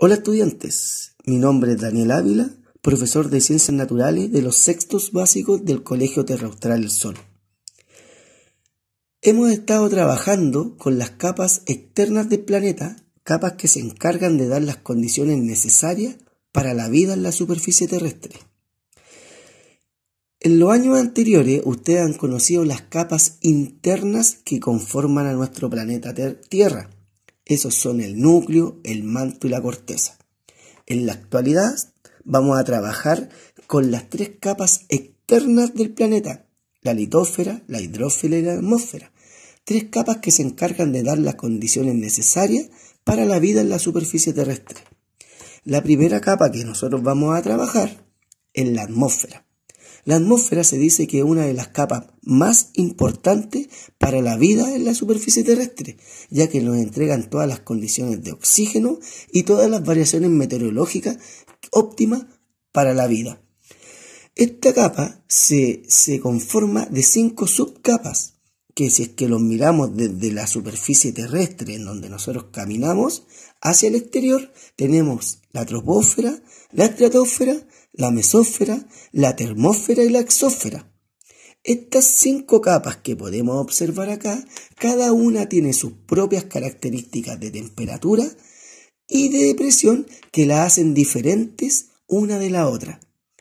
Hola estudiantes, mi nombre es Daniel Ávila, profesor de Ciencias Naturales de los sextos básicos del Colegio Terra Austral Sol. Hemos estado trabajando con las capas externas del planeta, capas que se encargan de dar las condiciones necesarias para la vida en la superficie terrestre. En los años anteriores ustedes han conocido las capas internas que conforman a nuestro planeta Tierra esos son el núcleo, el manto y la corteza. En la actualidad vamos a trabajar con las tres capas externas del planeta, la litósfera, la hidrófila y la atmósfera. Tres capas que se encargan de dar las condiciones necesarias para la vida en la superficie terrestre. La primera capa que nosotros vamos a trabajar es la atmósfera. La atmósfera se dice que es una de las capas más importantes para la vida en la superficie terrestre, ya que nos entregan todas las condiciones de oxígeno y todas las variaciones meteorológicas óptimas para la vida. Esta capa se, se conforma de cinco subcapas que si es que los miramos desde la superficie terrestre en donde nosotros caminamos hacia el exterior, tenemos la troposfera, la estratosfera, la mesósfera, la termósfera y la exósfera. Estas cinco capas que podemos observar acá, cada una tiene sus propias características de temperatura y de presión que la hacen diferentes una de la otra.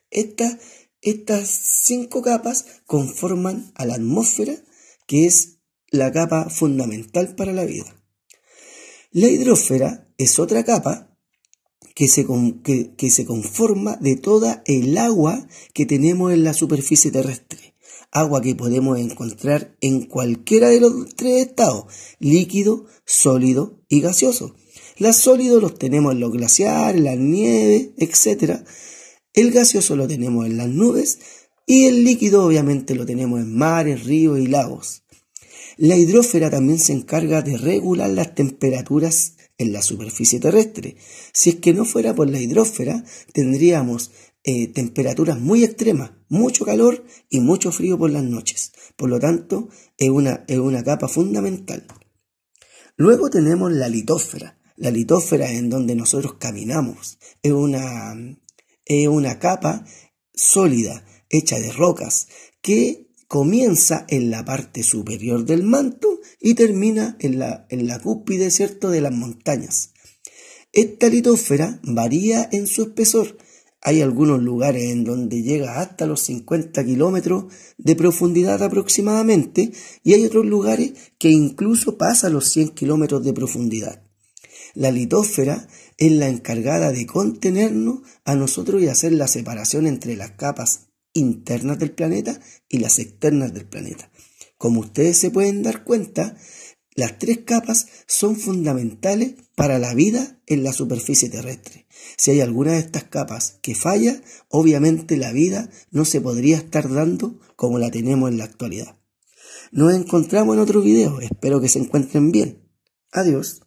estas cinco capas conforman a la atmósfera que es la capa fundamental para la vida. La hidrófera es otra capa que se, que, se conforma de toda el agua que tenemos en la superficie terrestre. Agua que podemos encontrar en cualquiera de los tres estados, líquido, sólido y gaseoso. Los sólidos los tenemos en los glaciares, las nieves, etc. El gaseoso lo tenemos en las nubes y el líquido obviamente lo tenemos en mares, ríos y lagos. La hidrófera también se encarga de regular las temperaturas en la superficie terrestre. Si es que no fuera por la hidrófera, tendríamos eh, temperaturas muy extremas, mucho calor y mucho frío por las noches. Por lo tanto, es una, es una capa fundamental. Luego tenemos la litósfera. La litósfera en donde nosotros caminamos. Es una, es una capa sólida, hecha de rocas, que comienza en la parte superior del manto y termina en la, en cúspide ¿cierto? de las montañas. Esta litósfera varía en su espesor. Hay algunos lugares en donde llega hasta los 50 kilómetros de profundidad aproximadamente y hay otros lugares que incluso pasa los 100 kilómetros de profundidad. La litósfera es la encargada de contenernos a nosotros y hacer la separación entre las capas internas del planeta y las externas del planeta. Como ustedes se pueden dar cuenta, las tres capas son fundamentales para la vida en la superficie terrestre. Si hay alguna de estas capas que falla, obviamente la vida no se podría estar dando como la tenemos en la actualidad. Nos encontramos en otro video, espero que se encuentren bien. Adiós.